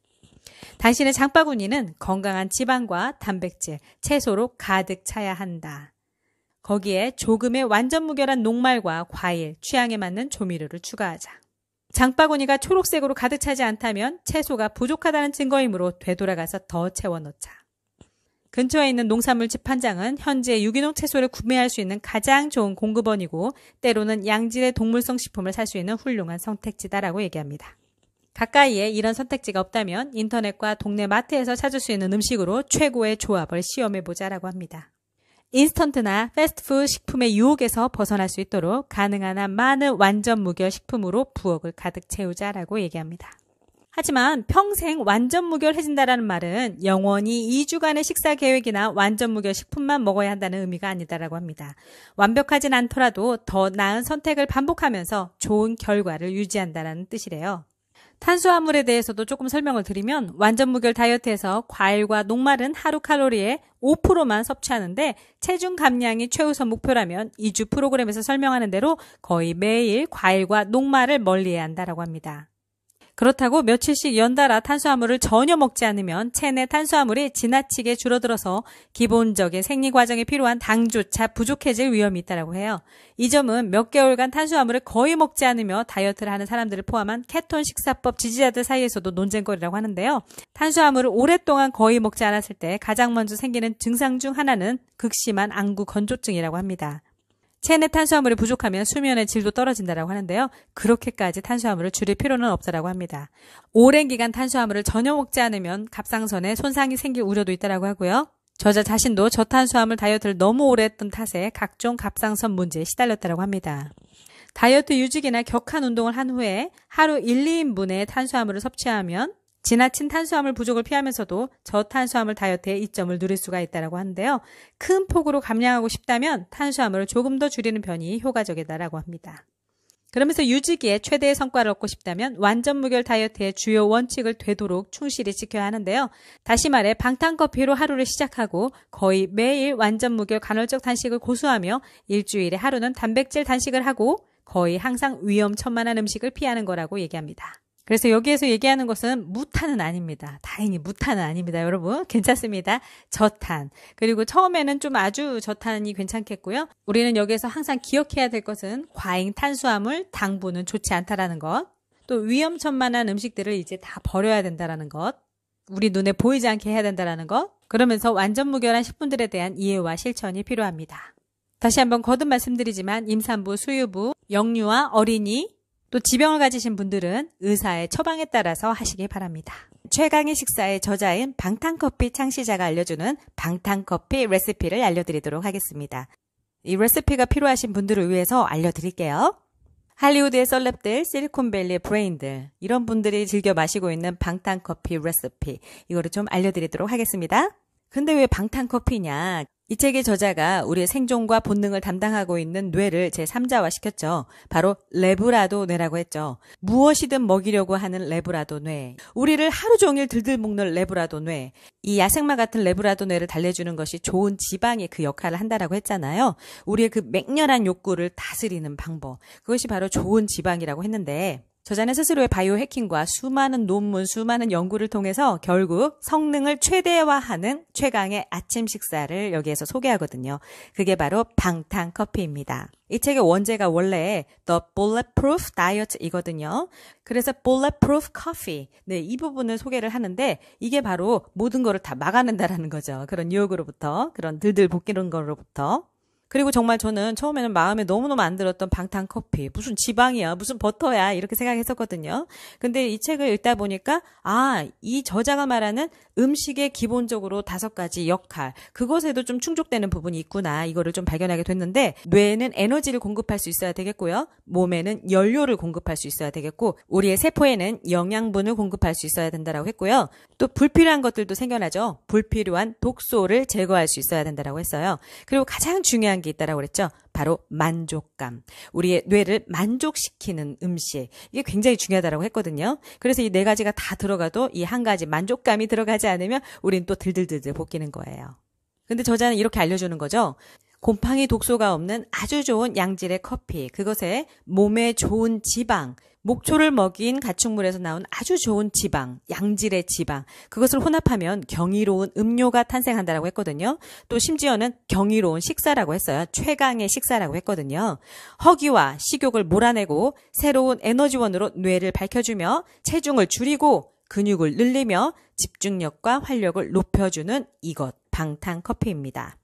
당신의 장바구니는 건강한 지방과 단백질, 채소로 가득 차야 한다. 거기에 조금의 완전 무결한 녹말과 과일, 취향에 맞는 조미료를 추가하자. 장바구니가 초록색으로 가득 차지 않다면 채소가 부족하다는 증거이므로 되돌아가서 더 채워넣자. 근처에 있는 농산물집 판장은 현재 유기농 채소를 구매할 수 있는 가장 좋은 공급원이고 때로는 양질의 동물성 식품을 살 수 있는 훌륭한 선택지다라고 얘기합니다. 가까이에 이런 선택지가 없다면 인터넷과 동네 마트에서 찾을 수 있는 음식으로 최고의 조합을 시험해보자라고 합니다. 인스턴트나 패스트푸드 식품의 유혹에서 벗어날 수 있도록 가능한 한 많은 완전 무결 식품으로 부엌을 가득 채우자라고 얘기합니다. 하지만 평생 완전 무결해진다라는 말은 영원히 2주간의 식사 계획이나 완전 무결 식품만 먹어야 한다는 의미가 아니다라고 합니다. 완벽하진 않더라도 더 나은 선택을 반복하면서 좋은 결과를 유지한다라는 뜻이래요. 탄수화물에 대해서도 조금 설명을 드리면 완전 무결 다이어트에서 과일과 녹말은 하루 칼로리의 5%만 섭취하는데 체중 감량이 최우선 목표라면 2주 프로그램에서 설명하는 대로 거의 매일 과일과 녹말을 멀리해야 한다라고 합니다. 그렇다고 며칠씩 연달아 탄수화물을 전혀 먹지 않으면 체내 탄수화물이 지나치게 줄어들어서 기본적인 생리 과정에 필요한 당조차 부족해질 위험이 있다고 해요. 이 점은 몇 개월간 탄수화물을 거의 먹지 않으며 다이어트를 하는 사람들을 포함한 케톤 식사법 지지자들 사이에서도 논쟁거리라고 하는데요. 탄수화물을 오랫동안 거의 먹지 않았을 때 가장 먼저 생기는 증상 중 하나는 극심한 안구 건조증이라고 합니다. 체내 탄수화물이 부족하면 수면의 질도 떨어진다라고 하는데요. 그렇게까지 탄수화물을 줄일 필요는 없다라고 합니다. 오랜 기간 탄수화물을 전혀 먹지 않으면 갑상선에 손상이 생길 우려도 있다라고 하고요. 저자 자신도 저탄수화물 다이어트를 너무 오래 했던 탓에 각종 갑상선 문제에 시달렸다고 합니다. 다이어트 유지기나 격한 운동을 한 후에 하루 1, 2인분의 탄수화물을 섭취하면 지나친 탄수화물 부족을 피하면서도 저탄수화물 다이어트의 이점을 누릴 수가 있다라고 하는데요. 큰 폭으로 감량하고 싶다면 탄수화물을 조금 더 줄이는 편이 효과적이다라고 합니다. 그러면서 유지기에 최대의 성과를 얻고 싶다면 완전 무결 다이어트의 주요 원칙을 되도록 충실히 지켜야 하는데요. 다시 말해 방탄커피로 하루를 시작하고 거의 매일 완전 무결 간헐적 단식을 고수하며 일주일에 하루는 단백질 단식을 하고 거의 항상 위험천만한 음식을 피하는 거라고 얘기합니다. 그래서 여기에서 얘기하는 것은 무탄은 아닙니다. 다행히 무탄은 아닙니다. 여러분, 괜찮습니다. 저탄. 그리고 처음에는 좀 아주 저탄이 괜찮겠고요. 우리는 여기에서 항상 기억해야 될 것은 과잉 탄수화물, 당분은 좋지 않다라는 것. 또 위험천만한 음식들을 이제 다 버려야 된다라는 것. 우리 눈에 보이지 않게 해야 된다라는 것. 그러면서 완전 무결한 식품들에 대한 이해와 실천이 필요합니다. 다시 한번 거듭 말씀드리지만 임산부, 수유부, 영유아, 어린이, 또 지병을 가지신 분들은 의사의 처방에 따라서 하시기 바랍니다. 최강의 식사의 저자인 방탄커피 창시자가 알려주는 방탄커피 레시피를 알려드리도록 하겠습니다. 이 레시피가 필요하신 분들을 위해서 알려드릴게요. 할리우드의 썰렙들, 실리콘밸리의 브레인들 이런 분들이 즐겨 마시고 있는 방탄커피 레시피 이거를 좀 알려드리도록 하겠습니다. 근데 왜 방탄커피냐? 이 책의 저자가 우리의 생존과 본능을 담당하고 있는 뇌를 제3자화 시켰죠. 바로 레브라도 뇌라고 했죠. 무엇이든 먹이려고 하는 레브라도 뇌. 우리를 하루 종일 들들 볶는 레브라도 뇌. 이 야생마 같은 레브라도 뇌를 달래주는 것이 좋은 지방의 그 역할을 한다라고 했잖아요. 우리의 그 맹렬한 욕구를 다스리는 방법. 그것이 바로 좋은 지방이라고 했는데 저자는 스스로의 바이오 해킹과 수많은 논문, 수많은 연구를 통해서 결국 성능을 최대화하는 최강의 아침 식사를 여기에서 소개하거든요. 그게 바로 방탕 커피입니다. 이 책의 원제가 원래 The Bulletproof Diet이거든요. 그래서 Bulletproof Coffee. 네, 이 부분을 소개를 하는데 이게 바로 모든 거를 다 막아낸다라는 거죠. 그런 유혹으로부터, 그런 들들 볶이는 거로부터. 그리고 정말 저는 처음에는 마음에 너무너무 안 들었던 방탄 커피, 무슨 지방이야, 무슨 버터야, 이렇게 생각했었거든요. 근데 이 책을 읽다 보니까, 아, 이 저자가 말하는 음식의 기본적으로 다섯 가지 역할, 그것에도 좀 충족되는 부분이 있구나, 이거를 좀 발견하게 됐는데, 뇌는 에 에너지를 공급할 수 있어야 되겠고요. 몸에는 연료를 공급할 수 있어야 되겠고, 우리의 세포에는 영양분을 공급할 수 있어야 된다라고 했고요. 또 불필요한 것들도 생겨나죠. 불필요한 독소를 제거할 수 있어야 된다라고 했어요. 그리고 가장 중요한 게 있다라고 그랬죠? 바로 만족감. 우리의 뇌를 만족시키는 음식. 이게 굉장히 중요하다라고 했거든요. 그래서 이 네 가지가 다 들어가도 이 한 가지 만족감이 들어가지 않으면 우린 또 들들들들 볶이는 거예요. 근데 저자는 이렇게 알려주는 거죠. 곰팡이 독소가 없는 아주 좋은 양질의 커피, 그것에 몸에 좋은 지방, 목초를 먹인 가축물에서 나온 아주 좋은 지방, 양질의 지방, 그것을 혼합하면 경이로운 음료가 탄생한다라고 했거든요. 또 심지어는 경이로운 식사라고 했어요. 최강의 식사라고 했거든요. 허기와 식욕을 몰아내고 새로운 에너지원으로 뇌를 밝혀주며 체중을 줄이고 근육을 늘리며 집중력과 활력을 높여주는 이것, 방탄 커피입니다.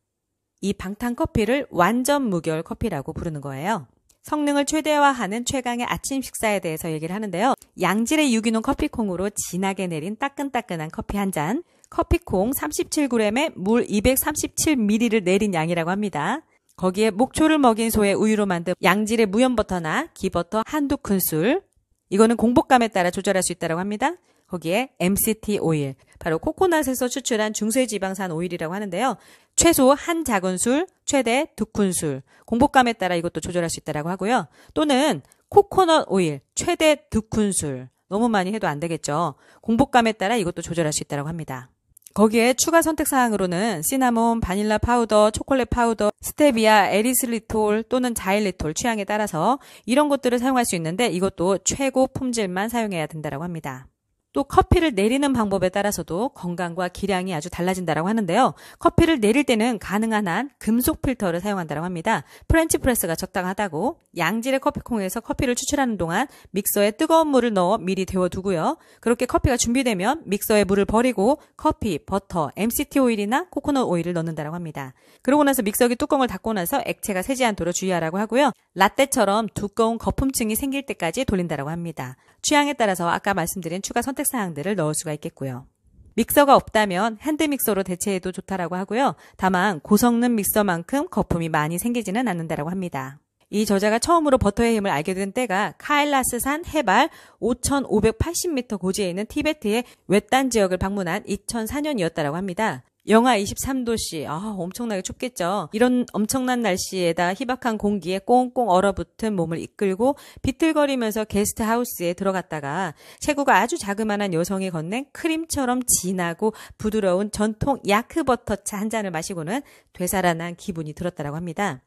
이 방탄 커피를 완전 무결 커피라고 부르는 거예요. 성능을 최대화하는 최강의 아침 식사에 대해서 얘기를 하는데요. 양질의 유기농 커피콩으로 진하게 내린 따끈따끈한 커피 한 잔, 커피콩 37g에 물 237ml를 내린 양이라고 합니다. 거기에 목초를 먹인 소의 우유로 만든 양질의 무염버터나 기버터 한두 큰술, 이거는 공복감에 따라 조절할 수 있다고 합니다. 거기에 MCT 오일, 바로 코코넛에서 추출한 중세지방산 오일이라고 하는데요. 최소 한 작은술, 최대 두 큰술. 공복감에 따라 이것도 조절할 수 있다라고 하고요. 또는 코코넛 오일, 최대 두 큰술. 너무 많이 해도 안 되겠죠. 공복감에 따라 이것도 조절할 수 있다고 합니다. 거기에 추가 선택 사항으로는 시나몬, 바닐라 파우더, 초콜릿 파우더, 스테비아, 에리슬리톨 또는 자일리톨 취향에 따라서 이런 것들을 사용할 수 있는데 이것도 최고 품질만 사용해야 된다고 합니다. 또 커피를 내리는 방법에 따라서도 건강과 기량이 아주 달라진다라고 하는데요. 커피를 내릴 때는 가능한 한 금속 필터를 사용한다고 합니다. 프렌치 프레스가 적당하다고 양질의 커피콩에서 커피를 추출하는 동안 믹서에 뜨거운 물을 넣어 미리 데워두고요. 그렇게 커피가 준비되면 믹서에 물을 버리고 커피, 버터, MCT 오일이나 코코넛 오일을 넣는다고 라 합니다. 그러고 나서 믹서기 뚜껑을 닫고 나서 액체가 새지 않도록 주의하라고 하고요. 라떼처럼 두꺼운 거품층이 생길 때까지 돌린다고 라 합니다. 취향에 따라서 아까 말씀드린 추가 선 선택사항들을 넣을 수가 있겠고요. 믹서가 없다면 핸드믹서로 대체해도 좋다라고 하고요. 다만 고성능 믹서만큼 거품이 많이 생기지는 않는다라고 합니다. 이 저자가 처음으로 버터의 힘을 알게 된 때가 카일라스산 해발 5,580m 고지에 있는 티베트의 외딴 지역을 방문한 2004년이었다라고 합니다. 영하 23도씨, 아, 엄청나게 춥겠죠. 이런 엄청난 날씨에다 희박한 공기에 꽁꽁 얼어붙은 몸을 이끌고 비틀거리면서 게스트하우스에 들어갔다가 체구가 아주 자그마한 여성이 건넨 크림처럼 진하고 부드러운 전통 야크버터차 한 잔을 마시고는 되살아난 기분이 들었다라고 합니다.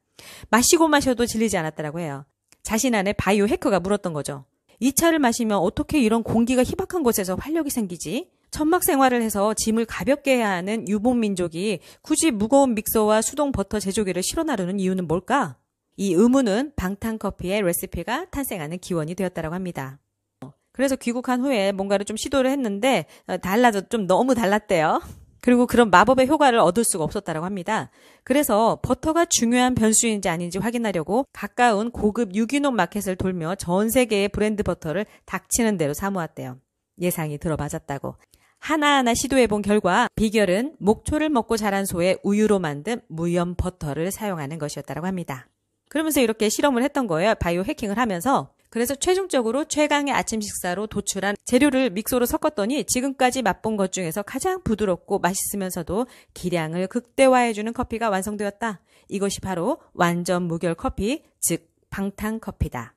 마시고 마셔도 질리지 않았다라고 해요. 자신 안에 바이오 해커가 물었던 거죠. 이 차를 마시면 어떻게 이런 공기가 희박한 곳에서 활력이 생기지? 천막 생활을 해서 짐을 가볍게 해야 하는 유목 민족이 굳이 무거운 믹서와 수동 버터 제조기를 실어 나르는 이유는 뭘까? 이 의문은 방탄 커피의 레시피가 탄생하는 기원이 되었다고 합니다. 그래서 귀국한 후에 뭔가를 좀 시도를 했는데 어, 달라져 좀 너무 달랐대요. 그리고 그런 마법의 효과를 얻을 수가 없었다고 합니다. 그래서 버터가 중요한 변수인지 아닌지 확인하려고 가까운 고급 유기농 마켓을 돌며 전 세계의 브랜드 버터를 닥치는 대로 사모았대요. 예상이 들어맞았다고. 하나하나 시도해본 결과 비결은 목초를 먹고 자란 소의 우유로 만든 무염 버터를 사용하는 것이었다고 합니다. 그러면서 이렇게 실험을 했던 거예요. 바이오 해킹을 하면서. 그래서 최종적으로 최강의 아침 식사로 도출한 재료를 믹소로 섞었더니 지금까지 맛본 것 중에서 가장 부드럽고 맛있으면서도 기량을 극대화해주는 커피가 완성되었다. 이것이 바로 완전 무결 커피, 즉 방탄 커피다.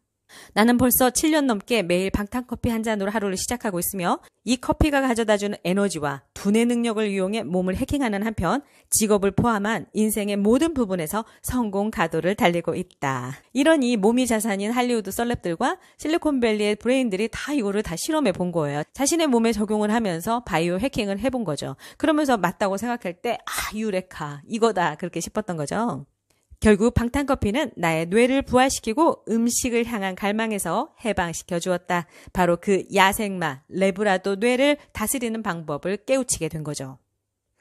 나는 벌써 7년 넘게 매일 방탄커피 한 잔으로 하루를 시작하고 있으며 이 커피가 가져다 주는 에너지와 두뇌 능력을 이용해 몸을 해킹하는 한편 직업을 포함한 인생의 모든 부분에서 성공 가도를 달리고 있다. 이런이 몸이 자산인 할리우드 썰렙들과 실리콘밸리의 브레인들이 다 이거를 다 실험해 본 거예요. 자신의 몸에 적용을 하면서 바이오 해킹을 해본 거죠. 그러면서 맞다고 생각할 때 아, 유레카 이거다 그렇게 싶었던 거죠. 결국 방탄커피는 나의 뇌를 부활시키고 음식을 향한 갈망에서 해방시켜 주었다. 바로 그 야생마, 레브라도 뇌를 다스리는 방법을 깨우치게 된 거죠.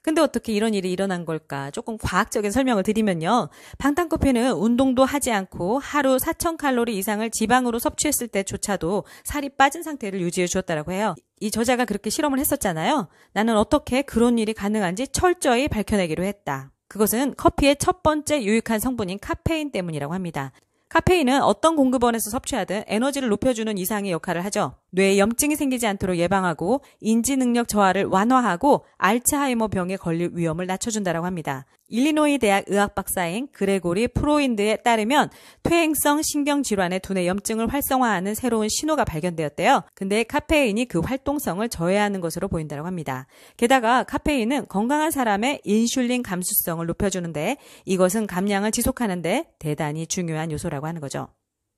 근데 어떻게 이런 일이 일어난 걸까? 조금 과학적인 설명을 드리면요. 방탄커피는 운동도 하지 않고 하루 4,000칼로리 이상을 지방으로 섭취했을 때조차도 살이 빠진 상태를 유지해 주었다라고 해요. 이 저자가 그렇게 실험을 했었잖아요. 나는 어떻게 그런 일이 가능한지 철저히 밝혀내기로 했다. 그것은 커피의 첫 번째 유익한 성분인 카페인 때문이라고 합니다. 카페인은 어떤 공급원에서 섭취하든 에너지를 높여주는 이상의 역할을 하죠. 뇌에 염증이 생기지 않도록 예방하고 인지 능력 저하를 완화하고 알츠하이머 병에 걸릴 위험을 낮춰준다라고 합니다. 일리노이 대학 의학 박사인 그레고리 프로인드에 따르면 퇴행성 신경 질환의 두뇌 염증을 활성화하는 새로운 신호가 발견되었대요. 근데 카페인이 그 활동성을 저해하는 것으로 보인다고 합니다. 게다가 카페인은 건강한 사람의 인슐린 감수성을 높여주는데 이것은 감량을 지속하는데 대단히 중요한 요소라고 하는 거죠.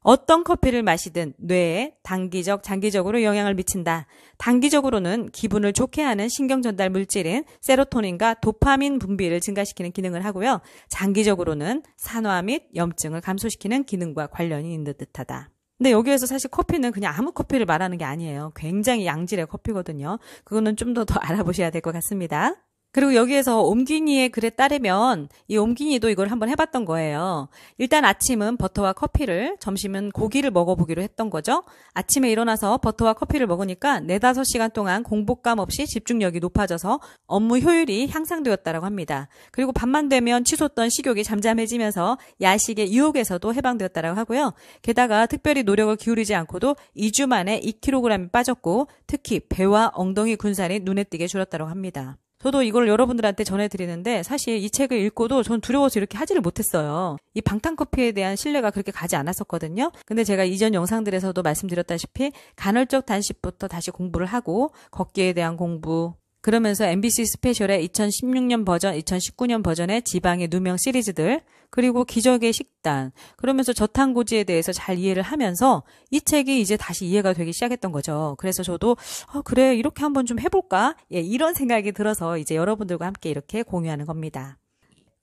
어떤 커피를 마시든 뇌에 단기적, 장기적으로 영향을 미친다. 단기적으로는 기분을 좋게 하는 신경 전달 물질인 세로토닌과 도파민 분비를 증가시키는 기능을 하고요. 장기적으로는 산화 및 염증을 감소시키는 기능과 관련이 있는 듯하다. 근데 여기에서 사실 커피는 그냥 아무 커피를 말하는 게 아니에요. 굉장히 양질의 커피거든요. 그거는 좀 더더 더 알아보셔야 될 것 같습니다. 그리고 여기에서 옴기니의 글에 따르면 이 옴기니도 이걸 한번 해봤던 거예요. 일단 아침은 버터와 커피를, 점심은 고기를 먹어보기로 했던 거죠. 아침에 일어나서 버터와 커피를 먹으니까 4, 5시간 동안 공복감 없이 집중력이 높아져서 업무 효율이 향상되었다라고 합니다. 그리고 밤만 되면 취소했던 식욕이 잠잠해지면서 야식의 유혹에서도 해방되었다라고 하고요. 게다가 특별히 노력을 기울이지 않고도 2주 만에 2kg이 빠졌고 특히 배와 엉덩이 군살이 눈에 띄게 줄었다고 합니다. 저도 이걸 여러분들한테 전해드리는데 사실 이 책을 읽고도 전 두려워서 이렇게 하지를 못했어요. 이 방탄커피에 대한 신뢰가 그렇게 가지 않았었거든요. 근데 제가 이전 영상들에서도 말씀드렸다시피 간헐적 단식부터 다시 공부를 하고 걷기에 대한 공부, 그러면서 MBC 스페셜의 2016년 버전, 2019년 버전의 지방의 누명 시리즈들, 그리고 기적의 식단, 그러면서 저탄고지에 대해서 잘 이해를 하면서 이 책이 이제 다시 이해가 되기 시작했던 거죠. 그래서 저도, 어, 그래, 이렇게 한번 좀 해볼까? 예, 이런 생각이 들어서 이제 여러분들과 함께 이렇게 공유하는 겁니다.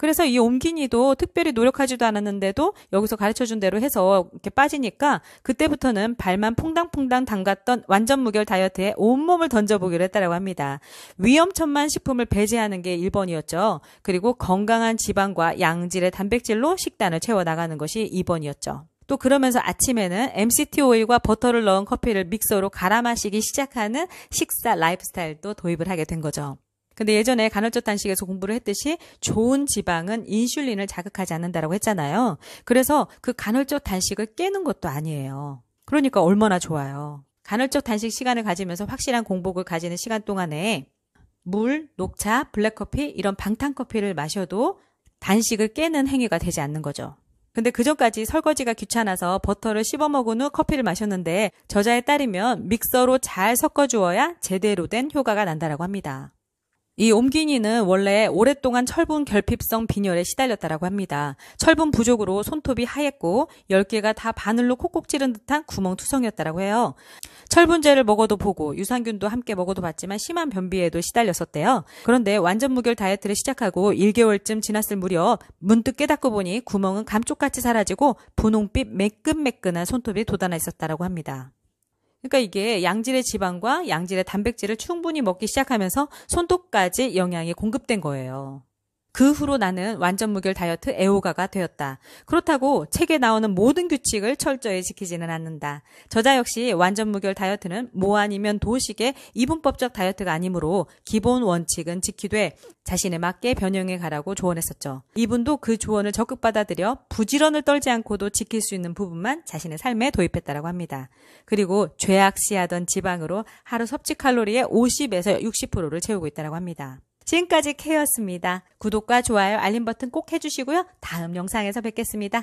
그래서 이옮기니도 특별히 노력하지도 않았는데도 여기서 가르쳐 준 대로 해서 이렇게 빠지니까 그때부터는 발만 퐁당퐁당 담갔던 완전 무결 다이어트에 온몸을 던져보기로 했다라고 합니다. 위험천만 식품을 배제하는 게 1번이었죠. 그리고 건강한 지방과 양질의 단백질로 식단을 채워 나가는 것이 2번이었죠. 또 그러면서 아침에는 MCT 오일과 버터를 넣은 커피를 믹서로 갈아 마시기 시작하는 식사 라이프스타일도 도입을 하게 된 거죠. 근데 예전에 간헐적 단식에서 공부를 했듯이 좋은 지방은 인슐린을 자극하지 않는다라고 했잖아요. 그래서 그 간헐적 단식을 깨는 것도 아니에요. 그러니까 얼마나 좋아요. 간헐적 단식 시간을 가지면서 확실한 공복을 가지는 시간 동안에 물, 녹차, 블랙커피 이런 방탄커피를 마셔도 단식을 깨는 행위가 되지 않는 거죠. 근데 그전까지 설거지가 귀찮아서 버터를 씹어 먹은 후 커피를 마셨는데 저자에 따르면 믹서로 잘 섞어 주어야 제대로 된 효과가 난다라고 합니다. 이 옴기니는 원래 오랫동안 철분 결핍성 빈혈에 시달렸다라고 합니다. 철분 부족으로 손톱이 하얗고 10개가 다 바늘로 콕콕 찌른 듯한 구멍투성이었다라고 해요. 철분제를 먹어도 보고 유산균도 함께 먹어도 봤지만 심한 변비에도 시달렸었대요. 그런데 완전 무결 다이어트를 시작하고 1개월쯤 지났을 무렵 문득 깨닫고 보니 구멍은 감쪽같이 사라지고 분홍빛 매끈매끈한 손톱이 돋아나 있었다라고 합니다. 그러니까 이게 양질의 지방과 양질의 단백질을 충분히 먹기 시작하면서 손톱까지 영양이 공급된 거예요. 그 후로 나는 완전 무결 다이어트 애호가가 되었다. 그렇다고 책에 나오는 모든 규칙을 철저히 지키지는 않는다. 저자 역시 완전 무결 다이어트는 모 뭐 아니면 도식의 이분법적 다이어트가 아니므로 기본 원칙은 지키되 자신에 맞게 변형해 가라고 조언했었죠. 이분도 그 조언을 적극 받아들여 부지런을 떨지 않고도 지킬 수 있는 부분만 자신의 삶에 도입했다라고 합니다. 그리고 죄악시하던 지방으로 하루 섭취 칼로리의 50에서 60%를 채우고 있다라고 합니다. 지금까지 케였습니다. 구독과 좋아요, 알림 버튼 꼭 해주시고요. 다음 영상에서 뵙겠습니다.